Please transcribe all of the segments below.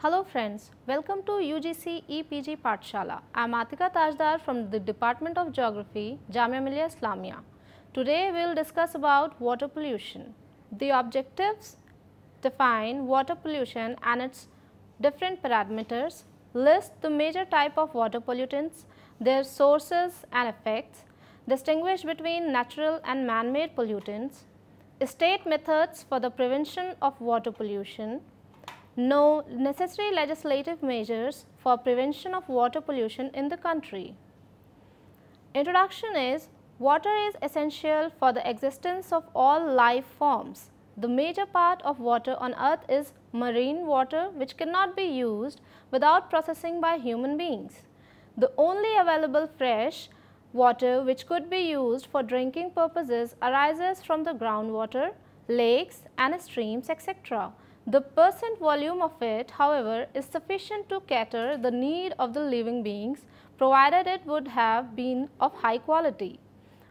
Hello friends, welcome to UGC EPG Partshala. I am Atika Tajdar from the Department of Geography, Jamia Millia Islamia. Today we will discuss about water pollution. The objectives define water pollution and its different parameters, list the major type of water pollutants, their sources and effects, distinguish between natural and man-made pollutants, state methods for the prevention of water pollution, no necessary legislative measures for prevention of water pollution in the country. Introduction is water is essential for the existence of all life forms. The major part of water on earth is marine water which cannot be used without processing by human beings. The only available fresh water which could be used for drinking purposes arises from the groundwater, lakes and streams etc the percent volume of it, however, is sufficient to cater the need of the living beings provided it would have been of high quality.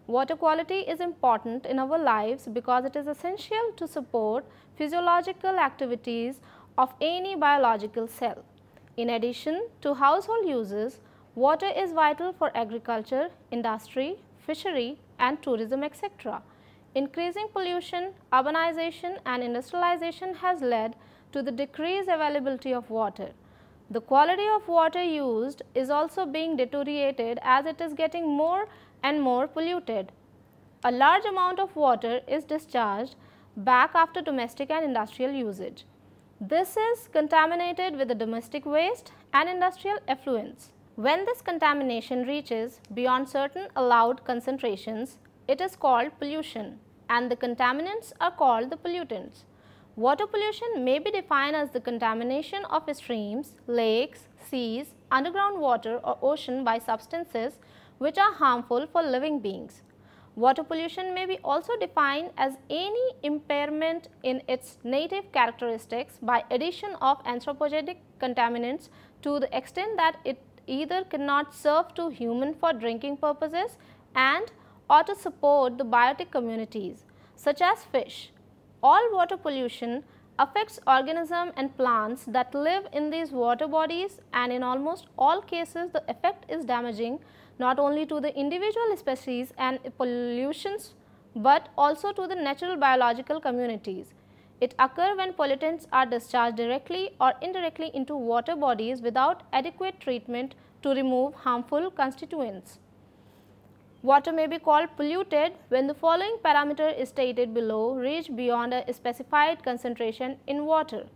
Water quality is important in our lives because it is essential to support physiological activities of any biological cell. In addition to household uses, water is vital for agriculture, industry, fishery and tourism etc. Increasing pollution, urbanization and industrialization has led to the decreased availability of water. The quality of water used is also being deteriorated as it is getting more and more polluted. A large amount of water is discharged back after domestic and industrial usage. This is contaminated with the domestic waste and industrial effluents. When this contamination reaches beyond certain allowed concentrations, it is called pollution and the contaminants are called the pollutants. Water pollution may be defined as the contamination of streams, lakes, seas, underground water or ocean by substances which are harmful for living beings. Water pollution may be also defined as any impairment in its native characteristics by addition of anthropogenic contaminants to the extent that it either cannot serve to human for drinking purposes and or to support the biotic communities such as fish. All water pollution affects organisms and plants that live in these water bodies and in almost all cases the effect is damaging not only to the individual species and pollutions but also to the natural biological communities. It occurs when pollutants are discharged directly or indirectly into water bodies without adequate treatment to remove harmful constituents. Water may be called polluted when the following parameter is stated below reach beyond a specified concentration in water.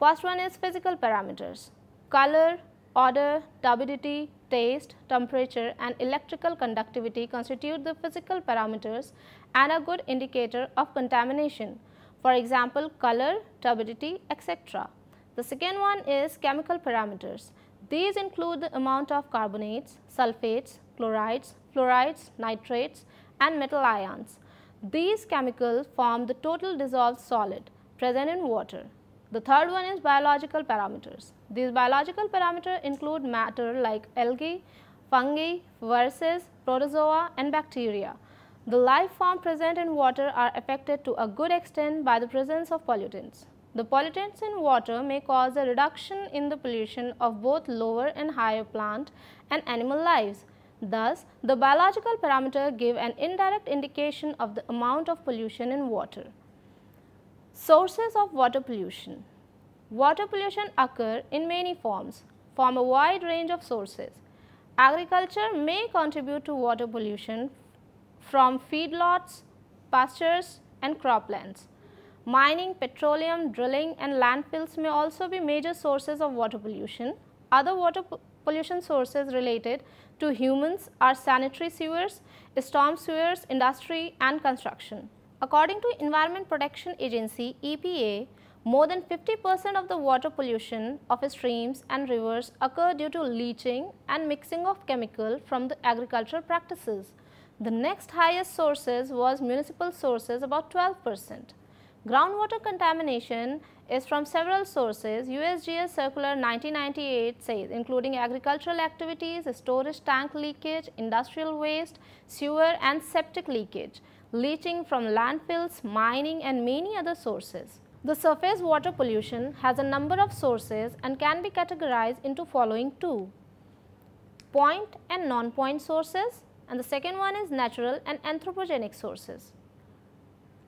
First one is physical parameters. Color, odor, turbidity, taste, temperature and electrical conductivity constitute the physical parameters and a good indicator of contamination. For example, color, turbidity, etc. The second one is chemical parameters. These include the amount of carbonates, sulfates, chlorides, fluorides, nitrates and metal ions. These chemicals form the total dissolved solid present in water. The third one is biological parameters. These biological parameters include matter like algae, fungi, viruses, protozoa and bacteria. The life form present in water are affected to a good extent by the presence of pollutants. The pollutants in water may cause a reduction in the pollution of both lower and higher plant and animal lives. Thus, the biological parameter give an indirect indication of the amount of pollution in water. Sources of water pollution Water pollution occur in many forms, from a wide range of sources. Agriculture may contribute to water pollution from feedlots, pastures and croplands. Mining, petroleum, drilling and landfills may also be major sources of water pollution. Other water pollution sources related to humans are sanitary sewers, storm sewers, industry and construction. According to Environment Protection Agency EPA, more than 50% of the water pollution of streams and rivers occur due to leaching and mixing of chemical from the agricultural practices. The next highest sources was municipal sources about 12 percent. Groundwater contamination is from several sources. USGS Circular 1998 says including agricultural activities, storage tank leakage, industrial waste, sewer and septic leakage, leaching from landfills, mining and many other sources. The surface water pollution has a number of sources and can be categorized into following two. Point and non-point sources and the second one is natural and anthropogenic sources.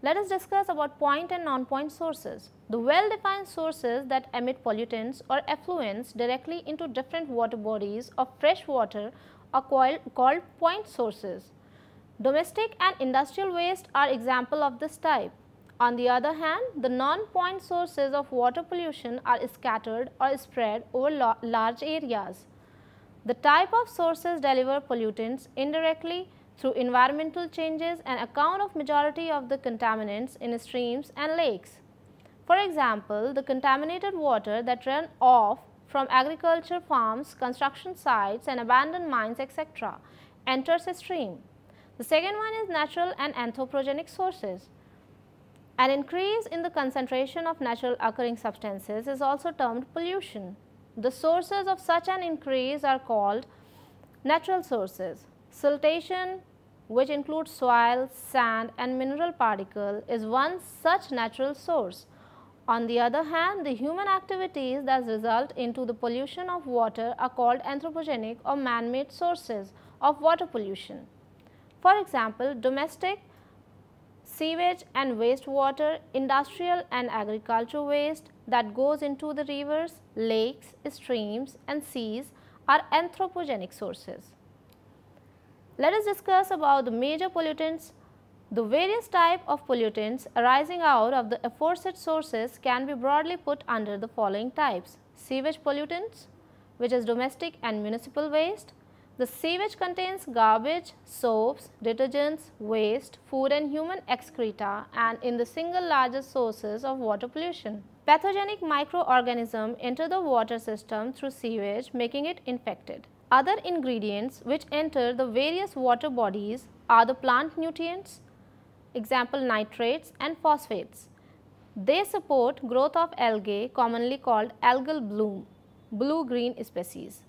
Let us discuss about point and non-point sources. The well-defined sources that emit pollutants or effluents directly into different water bodies of fresh water are called point sources. Domestic and industrial waste are example of this type. On the other hand, the non-point sources of water pollution are scattered or spread over large areas. The type of sources deliver pollutants indirectly through environmental changes and account of majority of the contaminants in streams and lakes. For example, the contaminated water that run off from agriculture farms, construction sites and abandoned mines etc. enters a stream. The second one is natural and anthropogenic sources. An increase in the concentration of natural occurring substances is also termed pollution. The sources of such an increase are called natural sources. Siltation which includes soil, sand and mineral particle is one such natural source. On the other hand, the human activities that result into the pollution of water are called anthropogenic or man-made sources of water pollution. For example, domestic sewage and wastewater, industrial and agricultural waste that goes into the rivers, lakes, streams and seas are anthropogenic sources. Let us discuss about the major pollutants. The various type of pollutants arising out of the aforesaid sources can be broadly put under the following types. Sewage pollutants, which is domestic and municipal waste. The sewage contains garbage, soaps, detergents, waste, food and human excreta and in the single largest sources of water pollution. Pathogenic microorganisms enter the water system through sewage making it infected. Other ingredients which enter the various water bodies are the plant nutrients, example nitrates and phosphates. They support growth of algae commonly called algal bloom, blue-green species.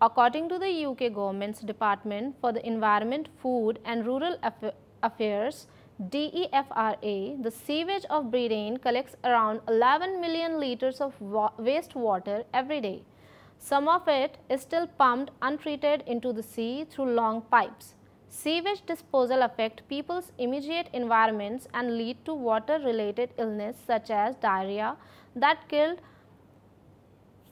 According to the UK government's Department for the Environment, Food and Rural Affairs, DEFRA, the sewage of Britain collects around 11 million litres of wastewater every day. Some of it is still pumped untreated into the sea through long pipes. Sewage disposal affect people's immediate environments and lead to water-related illness such as diarrhea that killed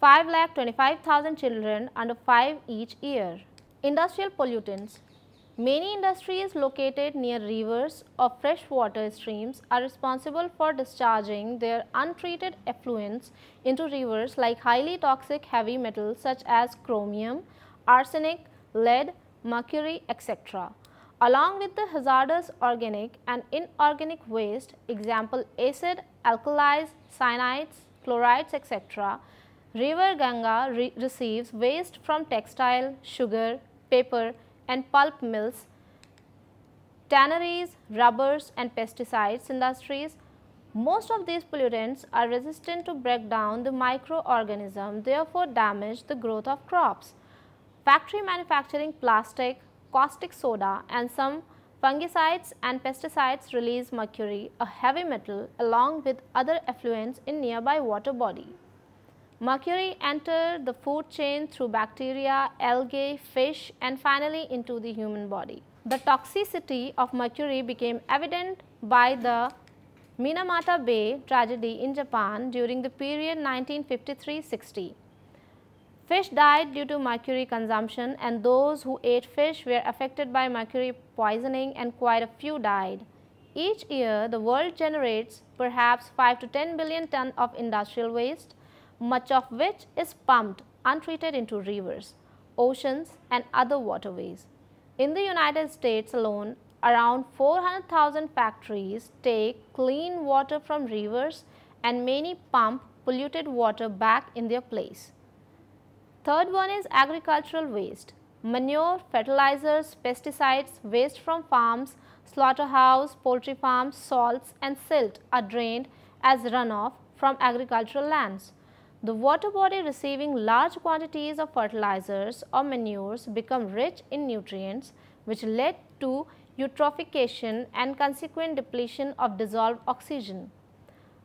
5,25,000 children under 5 each year. Industrial pollutants Many industries located near rivers or freshwater streams are responsible for discharging their untreated effluents into rivers like highly toxic heavy metals such as chromium, arsenic, lead, mercury, etc. Along with the hazardous organic and inorganic waste, example acid, alkalis, cyanides, chlorides, etc., River Ganga re receives waste from textile, sugar, paper, and pulp mills, tanneries, rubbers and pesticides industries. Most of these pollutants are resistant to break down the microorganism therefore damage the growth of crops. Factory manufacturing plastic, caustic soda and some Fungicides and pesticides release mercury, a heavy metal, along with other effluents in nearby water body. Mercury entered the food chain through bacteria, algae, fish and finally into the human body. The toxicity of mercury became evident by the Minamata Bay tragedy in Japan during the period 1953-60. Fish died due to mercury consumption and those who ate fish were affected by mercury poisoning and quite a few died. Each year, the world generates perhaps 5 to 10 billion tons of industrial waste much of which is pumped untreated into rivers, oceans and other waterways. In the United States alone, around 400,000 factories take clean water from rivers and many pump polluted water back in their place. Third one is agricultural waste. Manure, fertilizers, pesticides, waste from farms, slaughterhouse, poultry farms, salts and silt are drained as runoff from agricultural lands. The water body receiving large quantities of fertilizers or manures become rich in nutrients which led to eutrophication and consequent depletion of dissolved oxygen.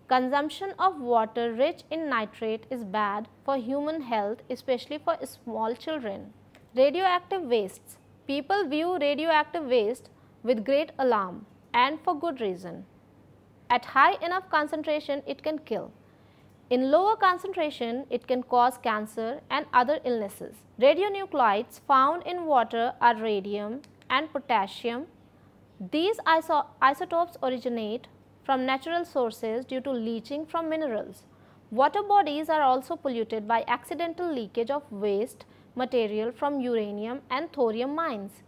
Consumption of water rich in nitrate is bad for human health especially for small children. Radioactive wastes. People view radioactive waste with great alarm and for good reason. At high enough concentration it can kill. In lower concentration, it can cause cancer and other illnesses. Radionuclides found in water are radium and potassium. These iso isotopes originate from natural sources due to leaching from minerals. Water bodies are also polluted by accidental leakage of waste material from uranium and thorium mines.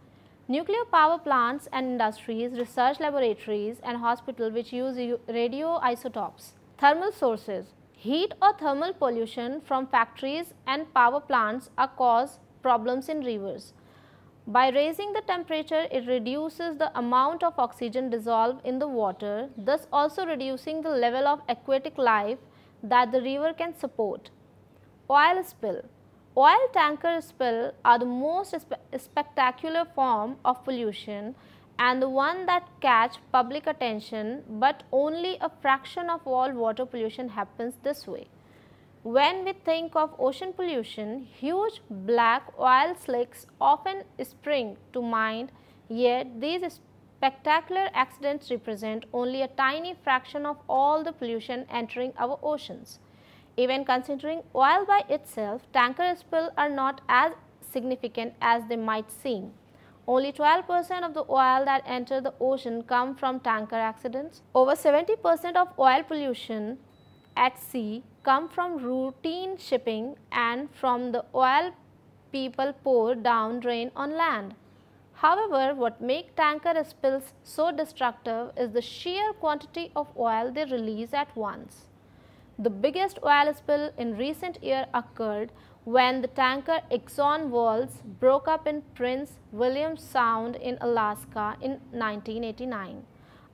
Nuclear power plants and industries, research laboratories and hospitals which use radioisotopes. Thermal sources. Heat or thermal pollution from factories and power plants are cause problems in rivers. By raising the temperature, it reduces the amount of oxygen dissolved in the water, thus also reducing the level of aquatic life that the river can support. Oil spill Oil tanker spill are the most spe spectacular form of pollution and the one that catch public attention but only a fraction of all water pollution happens this way. When we think of ocean pollution, huge black oil slicks often spring to mind yet these spectacular accidents represent only a tiny fraction of all the pollution entering our oceans. Even considering oil by itself, tanker spills are not as significant as they might seem. Only 12% of the oil that enter the ocean come from tanker accidents. Over 70% of oil pollution at sea come from routine shipping and from the oil people pour down drain on land. However, what make tanker spills so destructive is the sheer quantity of oil they release at once. The biggest oil spill in recent year occurred when the tanker Exxon Walls broke up in Prince William Sound in Alaska in 1989.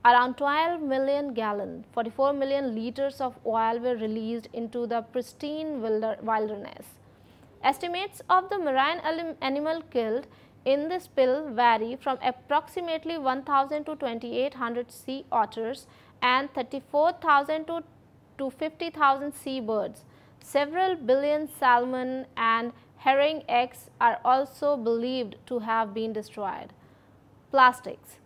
Around 12 million gallon, 44 million liters of oil were released into the pristine wilderness. Estimates of the marine animal killed in the spill vary from approximately 1000 to 2800 sea otters and 34000 to 50,000 seabirds Several billion salmon and herring eggs are also believed to have been destroyed. Plastics.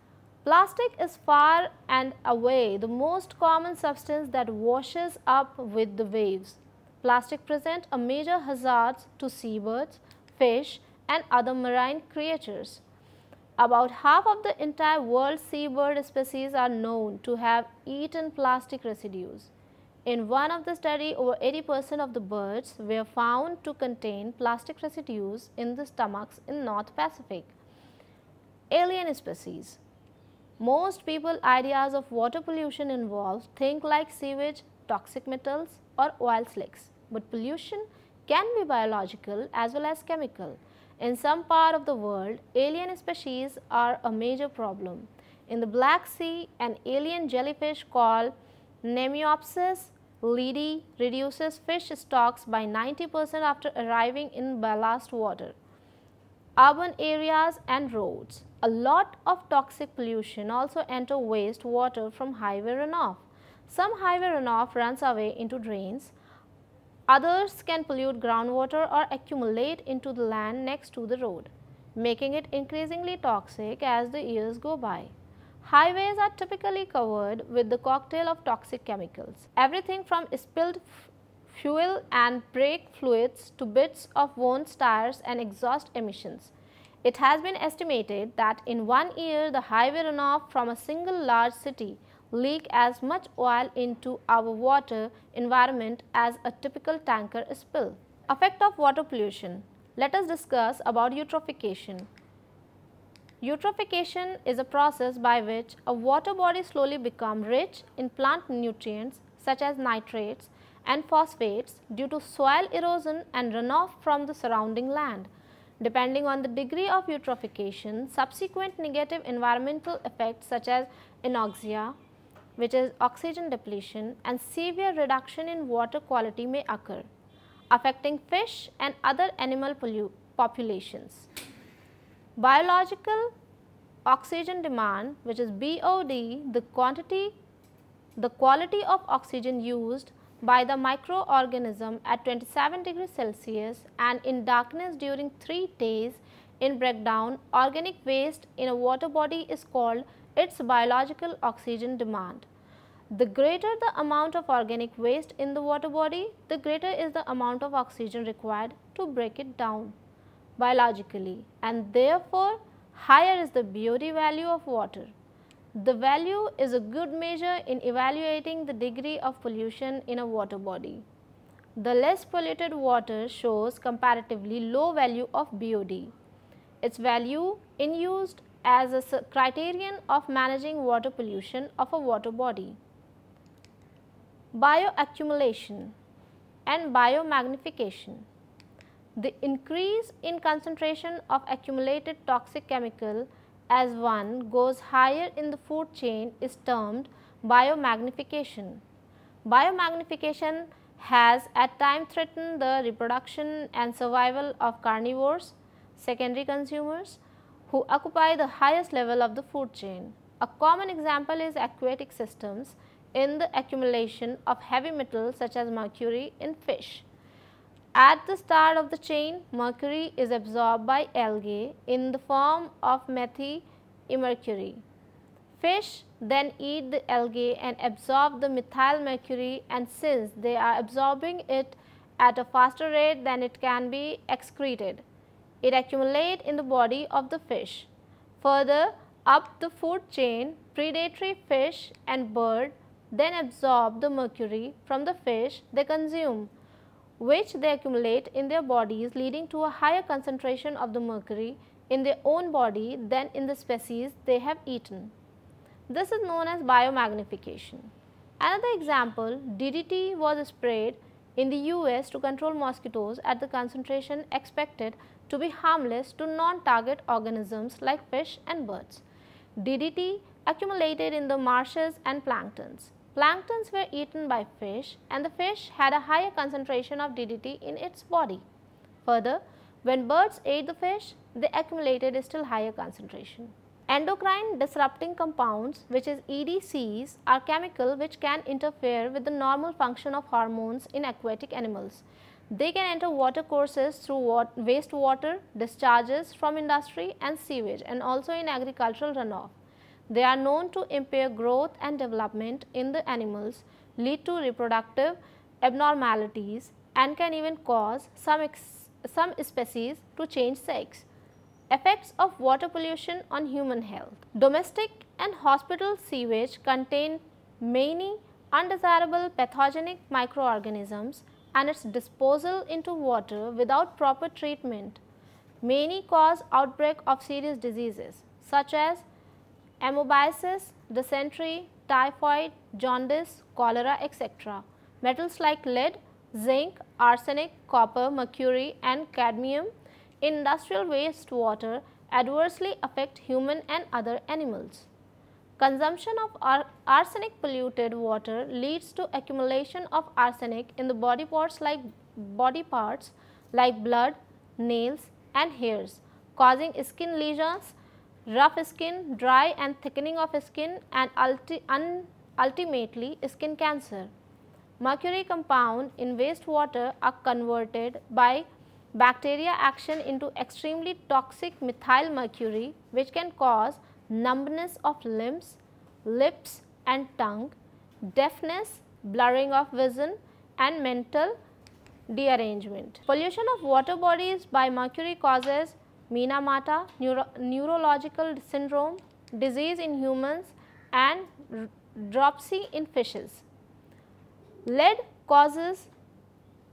Plastic is far and away the most common substance that washes up with the waves. Plastic present a major hazard to seabirds, fish and other marine creatures. About half of the entire world's seabird species are known to have eaten plastic residues. In one of the study, over 80 percent of the birds were found to contain plastic residues in the stomachs in North Pacific. Alien species most people ideas of water pollution involve things like sewage, toxic metals or oil slicks. But pollution can be biological as well as chemical. In some part of the world, alien species are a major problem. In the Black Sea, an alien jellyfish called Nemiopsis Leedy reduces fish stocks by 90% after arriving in ballast water. Urban areas and roads. A lot of toxic pollution also enter water from highway runoff. Some highway runoff runs away into drains. Others can pollute groundwater or accumulate into the land next to the road, making it increasingly toxic as the years go by. Highways are typically covered with the cocktail of toxic chemicals. Everything from spilled fuel and brake fluids to bits of worn tires and exhaust emissions. It has been estimated that in one year the highway runoff from a single large city leak as much oil into our water environment as a typical tanker spill. Effect of water pollution. Let us discuss about eutrophication. Eutrophication is a process by which a water body slowly becomes rich in plant nutrients such as nitrates and phosphates due to soil erosion and runoff from the surrounding land. Depending on the degree of eutrophication, subsequent negative environmental effects such as anoxia, which is oxygen depletion and severe reduction in water quality may occur, affecting fish and other animal populations biological oxygen demand which is BOD the quantity the quality of oxygen used by the microorganism at 27 degrees Celsius and in darkness during 3 days in breakdown organic waste in a water body is called its biological oxygen demand. The greater the amount of organic waste in the water body, the greater is the amount of oxygen required to break it down biologically and therefore higher is the beauty value of water. The value is a good measure in evaluating the degree of pollution in a water body. The less polluted water shows comparatively low value of BOD. Its value in used as a criterion of managing water pollution of a water body. Bioaccumulation and biomagnification the increase in concentration of accumulated toxic chemical as one goes higher in the food chain is termed biomagnification. Biomagnification has at times threatened the reproduction and survival of carnivores, secondary consumers who occupy the highest level of the food chain. A common example is aquatic systems in the accumulation of heavy metals such as mercury in fish. At the start of the chain, mercury is absorbed by algae in the form of methylmercury. Fish then eat the algae and absorb the methyl mercury and since they are absorbing it at a faster rate than it can be excreted, it accumulates in the body of the fish. Further up the food chain, predatory fish and bird then absorb the mercury from the fish they consume which they accumulate in their bodies leading to a higher concentration of the mercury in their own body than in the species they have eaten. This is known as biomagnification. Another example, DDT was sprayed in the US to control mosquitoes at the concentration expected to be harmless to non-target organisms like fish and birds. DDT accumulated in the marshes and planktons. Planktons were eaten by fish and the fish had a higher concentration of DDT in its body. Further, when birds ate the fish, they accumulated a still higher concentration. Endocrine disrupting compounds which is EDCs are chemical which can interfere with the normal function of hormones in aquatic animals. They can enter water courses through wastewater, discharges from industry and sewage and also in agricultural runoff. They are known to impair growth and development in the animals, lead to reproductive abnormalities and can even cause some, some species to change sex. Effects of water pollution on human health. Domestic and hospital sewage contain many undesirable pathogenic microorganisms and its disposal into water without proper treatment. Many cause outbreak of serious diseases such as amoebiasis, dysentery, typhoid, jaundice, cholera etc. Metals like lead, zinc, arsenic, copper, mercury and cadmium in industrial wastewater adversely affect human and other animals. Consumption of ar arsenic polluted water leads to accumulation of arsenic in the body parts like body parts like blood, nails and hairs causing skin lesions rough skin, dry and thickening of skin and ulti ultimately skin cancer. Mercury compound in wastewater are converted by bacteria action into extremely toxic methyl mercury which can cause numbness of limbs, lips and tongue, deafness, blurring of vision and mental derangement. Pollution of water bodies by mercury causes Minamata neuro neurological syndrome, disease in humans and dropsy in fishes. Lead causes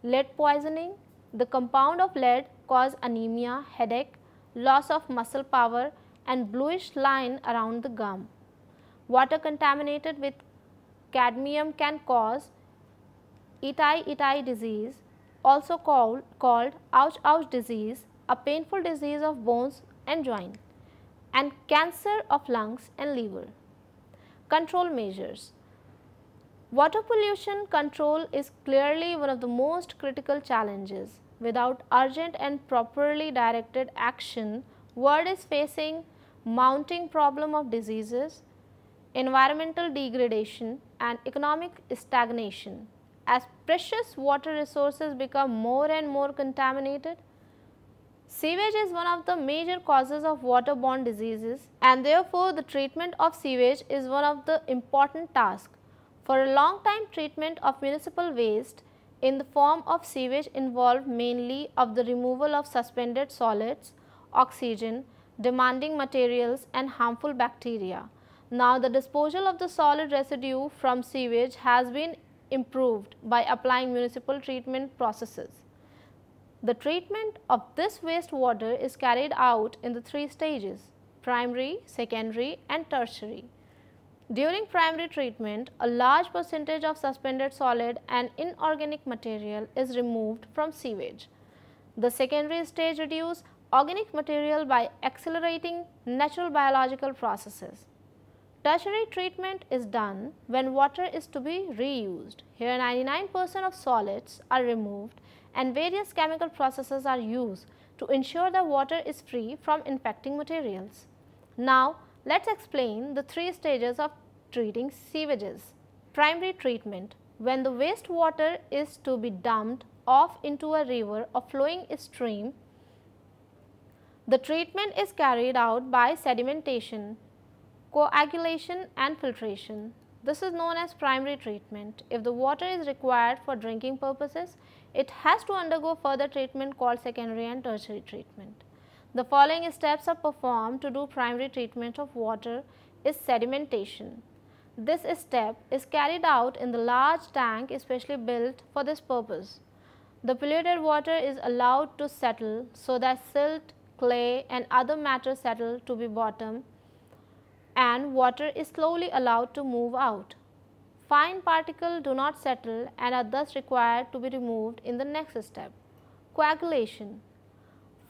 lead poisoning. The compound of lead cause anemia, headache, loss of muscle power and bluish line around the gum. Water contaminated with cadmium can cause itai itai disease also called, called ouch ouch disease a painful disease of bones and joint, and cancer of lungs and liver. Control measures. Water pollution control is clearly one of the most critical challenges. Without urgent and properly directed action, world is facing mounting problem of diseases, environmental degradation and economic stagnation. As precious water resources become more and more contaminated, Sewage is one of the major causes of waterborne diseases and therefore the treatment of sewage is one of the important tasks. For a long time treatment of municipal waste in the form of sewage involved mainly of the removal of suspended solids, oxygen, demanding materials and harmful bacteria. Now the disposal of the solid residue from sewage has been improved by applying municipal treatment processes. The treatment of this wastewater is carried out in the three stages primary, secondary and tertiary. During primary treatment, a large percentage of suspended solid and inorganic material is removed from sewage. The secondary stage reduces organic material by accelerating natural biological processes. Tertiary treatment is done when water is to be reused. Here 99% of solids are removed and various chemical processes are used to ensure the water is free from infecting materials. Now, let's explain the three stages of treating sewages. Primary treatment when the wastewater is to be dumped off into a river or flowing stream, the treatment is carried out by sedimentation, coagulation and filtration. This is known as primary treatment. If the water is required for drinking purposes, it has to undergo further treatment called secondary and tertiary treatment. The following steps are performed to do primary treatment of water is sedimentation. This step is carried out in the large tank especially built for this purpose. The polluted water is allowed to settle so that silt, clay and other matter settle to the bottom and water is slowly allowed to move out. Fine particles do not settle and are thus required to be removed in the next step. Coagulation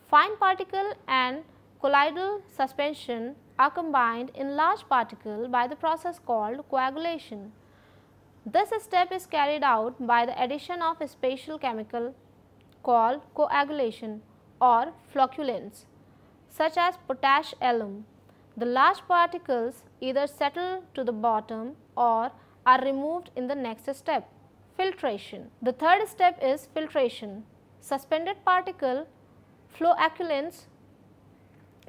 Fine particle and colloidal suspension are combined in large particle by the process called coagulation. This step is carried out by the addition of a special chemical called coagulation or flocculants such as potash alum the large particles either settle to the bottom or are removed in the next step, filtration. The third step is filtration. Suspended particle, floaculants,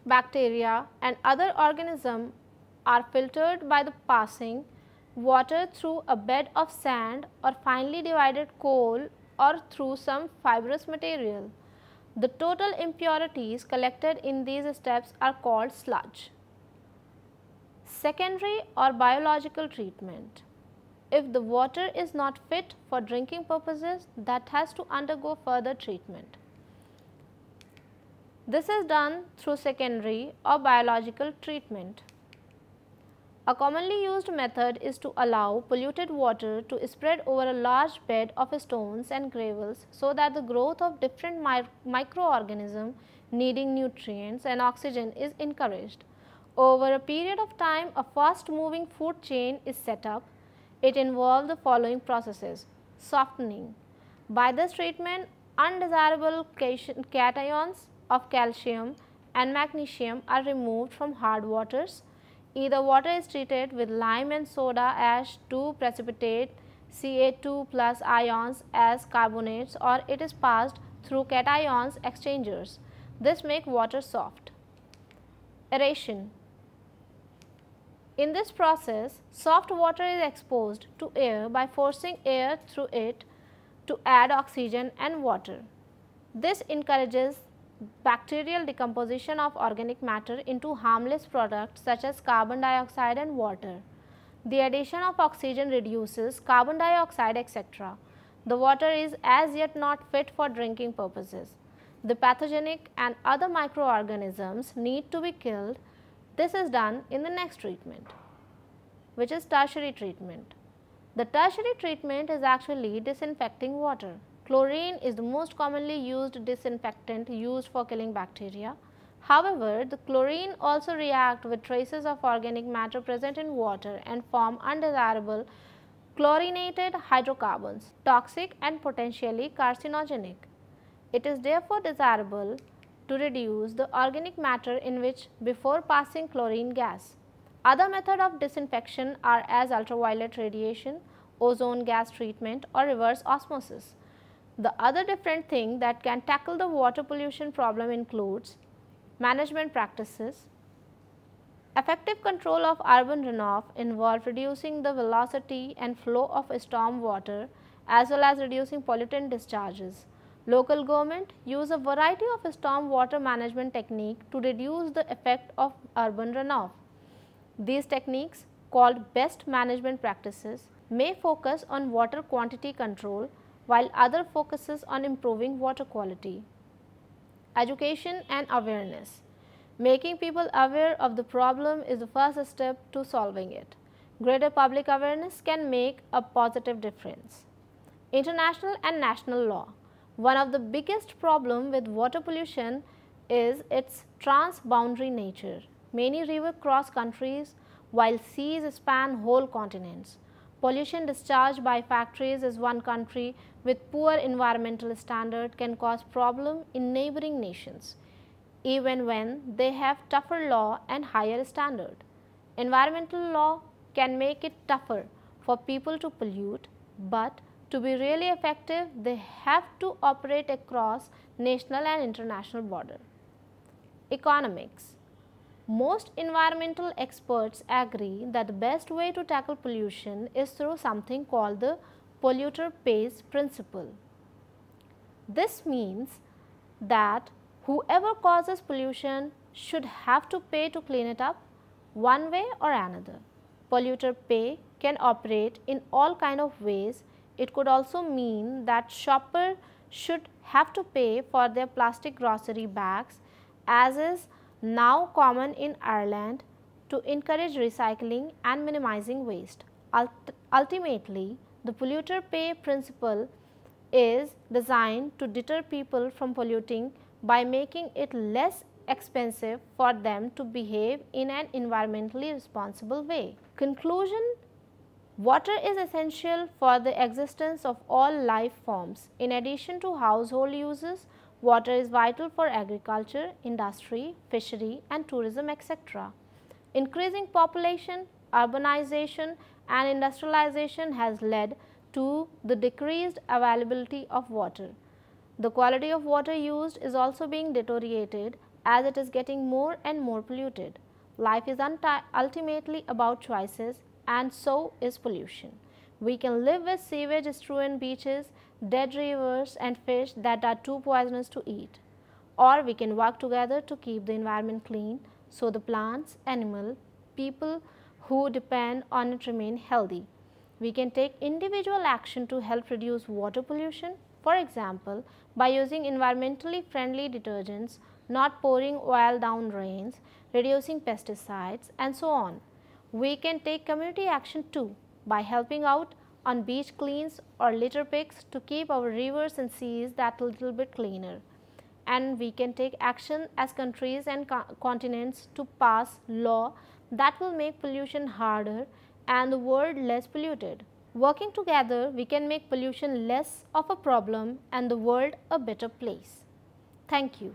bacteria and other organisms are filtered by the passing water through a bed of sand or finely divided coal or through some fibrous material. The total impurities collected in these steps are called sludge secondary or biological treatment. If the water is not fit for drinking purposes that has to undergo further treatment. This is done through secondary or biological treatment. A commonly used method is to allow polluted water to spread over a large bed of stones and gravels so that the growth of different mi microorganisms needing nutrients and oxygen is encouraged. Over a period of time, a fast moving food chain is set up. It involves the following processes. Softening. By this treatment, undesirable cations of calcium and magnesium are removed from hard waters. Either water is treated with lime and soda ash to precipitate Ca2 plus ions as carbonates or it is passed through cations exchangers. This makes water soft. Aeration in this process, soft water is exposed to air by forcing air through it to add oxygen and water. This encourages bacterial decomposition of organic matter into harmless products such as carbon dioxide and water. The addition of oxygen reduces carbon dioxide etc. The water is as yet not fit for drinking purposes. The pathogenic and other microorganisms need to be killed this is done in the next treatment which is tertiary treatment. The tertiary treatment is actually disinfecting water. Chlorine is the most commonly used disinfectant used for killing bacteria. However, the chlorine also react with traces of organic matter present in water and form undesirable chlorinated hydrocarbons, toxic and potentially carcinogenic. It is therefore desirable to reduce the organic matter in which before passing chlorine gas. Other method of disinfection are as ultraviolet radiation, ozone gas treatment or reverse osmosis. The other different thing that can tackle the water pollution problem includes management practices. Effective control of urban runoff involve reducing the velocity and flow of storm water as well as reducing pollutant discharges. Local government use a variety of storm water management technique to reduce the effect of urban runoff. These techniques called best management practices may focus on water quantity control while other focuses on improving water quality. Education and awareness. Making people aware of the problem is the first step to solving it. Greater public awareness can make a positive difference. International and national law. One of the biggest problem with water pollution is its transboundary nature. Many rivers cross countries while seas span whole continents. Pollution discharged by factories is one country with poor environmental standard can cause problem in neighboring nations even when they have tougher law and higher standard. Environmental law can make it tougher for people to pollute but to be really effective, they have to operate across national and international border. Economics Most environmental experts agree that the best way to tackle pollution is through something called the polluter pays principle. This means that whoever causes pollution should have to pay to clean it up one way or another. Polluter pay can operate in all kind of ways it could also mean that shopper should have to pay for their plastic grocery bags as is now common in Ireland to encourage recycling and minimizing waste. Ult ultimately, the polluter pay principle is designed to deter people from polluting by making it less expensive for them to behave in an environmentally responsible way. Conclusion Water is essential for the existence of all life forms. In addition to household uses, water is vital for agriculture, industry, fishery and tourism etc. Increasing population, urbanization and industrialization has led to the decreased availability of water. The quality of water used is also being deteriorated as it is getting more and more polluted. Life is ultimately about choices and so is pollution. We can live with sewage strewn beaches, dead rivers and fish that are too poisonous to eat. Or we can work together to keep the environment clean so the plants, animals, people who depend on it remain healthy. We can take individual action to help reduce water pollution, for example, by using environmentally friendly detergents, not pouring oil down drains, reducing pesticides and so on. We can take community action too by helping out on beach cleans or litter picks to keep our rivers and seas that little bit cleaner. And we can take action as countries and co continents to pass law that will make pollution harder and the world less polluted. Working together, we can make pollution less of a problem and the world a better place. Thank you.